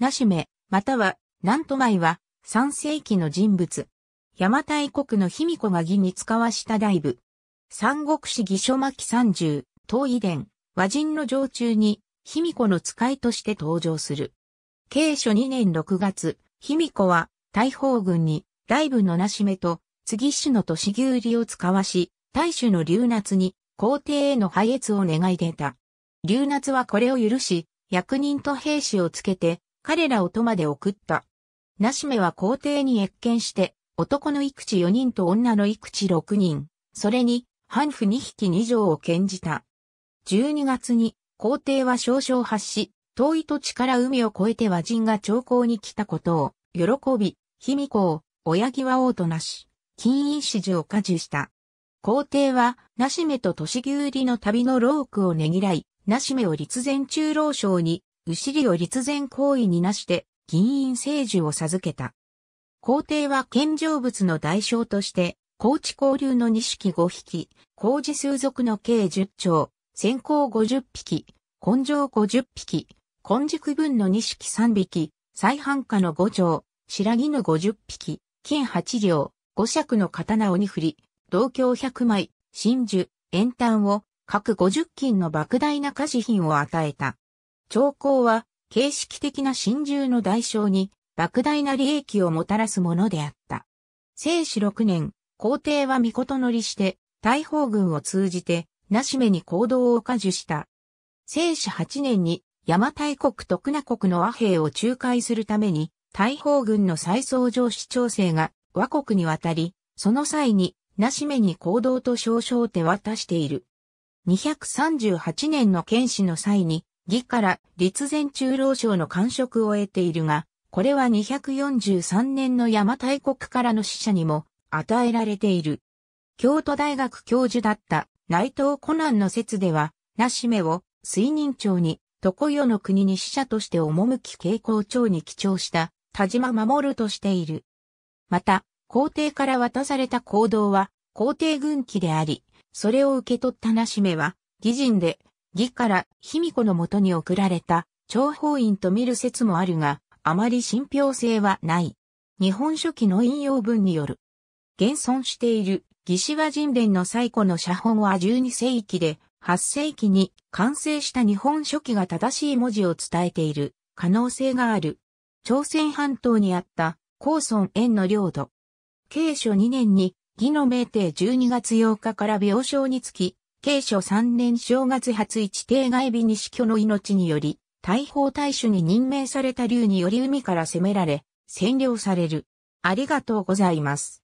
なしめ、または、なんとまいは、三世紀の人物。邪馬台国の卑弥呼が義に使わした大部。三国志義書巻三十、東遺伝、和人の常中に、卑弥呼の使いとして登場する。慶初二年六月、卑弥呼は、大砲軍に、大部のなしめと、次種の年牛入りを使わし、大種の流夏に、皇帝への配越を願い出た。流夏はこれを許し、役人と兵士をつけて、彼らを都まで送った。ナシメは皇帝に越見して、男の育児4人と女の育児6人、それに、半婦2匹2条を献じた。12月に、皇帝は少々発し、遠い土地から海を越えて和人が長江に来たことを、喜び、卑弥呼を、親際王となし、金印指示を果重した。皇帝は、なしめと年牛売りの旅の労苦をねぎらい、なしめを立前中老将に、牛利を立前行為になして、銀印政樹を授けた。皇帝は献上物の代償として、高知交流の錦五匹、高知数族の計十丁、先行五十匹、根性五十匹、根軸分の錦三匹、再販下の五丁、白木の五十匹、金八両、五尺の刀を二振り、同郷百枚、真珠、円炭を、各五十金の莫大な菓子品を与えた。兆候は形式的な真珠の代償に莫大な利益をもたらすものであった。聖史6年、皇帝は御事乗りして、大砲軍を通じて、なしめに行動を果樹した。聖史8年に、邪馬台国徳名国の和平を仲介するために、大砲軍の再創上司調整が和国に渡り、その際に、なしめに行動と少々手渡している。238年の剣士の際に、義から立前中老将の官職を得ているが、これは243年の邪馬台国からの死者にも与えられている。京都大学教授だった内藤コナンの説では、なしめを水任長に、常世の国に死者として赴き傾向町に記帳した田島守としている。また、皇帝から渡された行動は皇帝軍旗であり、それを受け取ったなしめは、義人で義から卑弥呼のもとに送られた諜報院と見る説もあるが、あまり信憑性はない。日本書紀の引用文による。現存している義士和人伝の最古の写本は12世紀で、8世紀に完成した日本書紀が正しい文字を伝えている可能性がある。朝鮮半島にあった高村縁の領土。慶初2年に義の明帝12月8日から病床につき、慶初3年正月初一帝外日西居の命により、大砲大衆に任命された竜により海から攻められ、占領される。ありがとうございます。